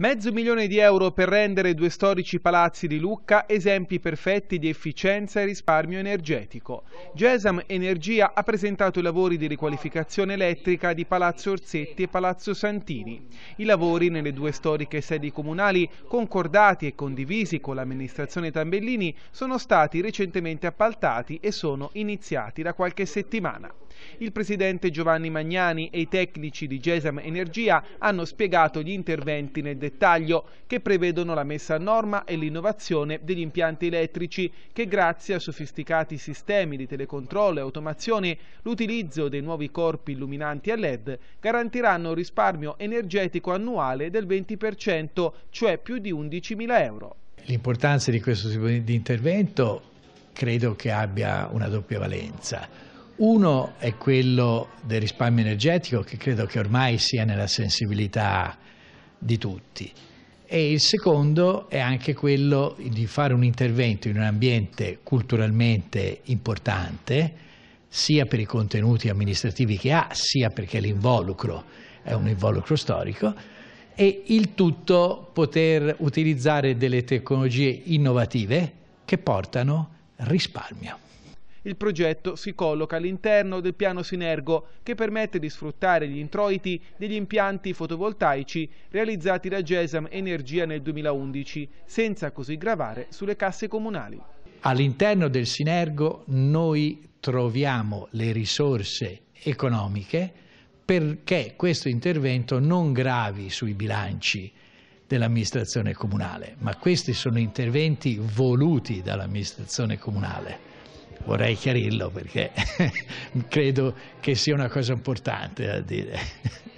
Mezzo milione di euro per rendere due storici palazzi di Lucca esempi perfetti di efficienza e risparmio energetico. Gesam Energia ha presentato i lavori di riqualificazione elettrica di Palazzo Orsetti e Palazzo Santini. I lavori nelle due storiche sedi comunali, concordati e condivisi con l'amministrazione Tambellini, sono stati recentemente appaltati e sono iniziati da qualche settimana. Il presidente Giovanni Magnani e i tecnici di Gesam Energia hanno spiegato gli interventi nel dettaglio che prevedono la messa a norma e l'innovazione degli impianti elettrici che grazie a sofisticati sistemi di telecontrollo e automazione l'utilizzo dei nuovi corpi illuminanti a LED garantiranno un risparmio energetico annuale del 20%, cioè più di 11.000 euro. L'importanza di questo tipo di intervento credo che abbia una doppia valenza uno è quello del risparmio energetico che credo che ormai sia nella sensibilità di tutti e il secondo è anche quello di fare un intervento in un ambiente culturalmente importante sia per i contenuti amministrativi che ha sia perché l'involucro è un involucro storico e il tutto poter utilizzare delle tecnologie innovative che portano risparmio. Il progetto si colloca all'interno del piano Sinergo che permette di sfruttare gli introiti degli impianti fotovoltaici realizzati da Gesam Energia nel 2011, senza così gravare sulle casse comunali. All'interno del Sinergo noi troviamo le risorse economiche perché questo intervento non gravi sui bilanci dell'amministrazione comunale, ma questi sono interventi voluti dall'amministrazione comunale vorrei chiarirlo perché credo che sia una cosa importante da dire.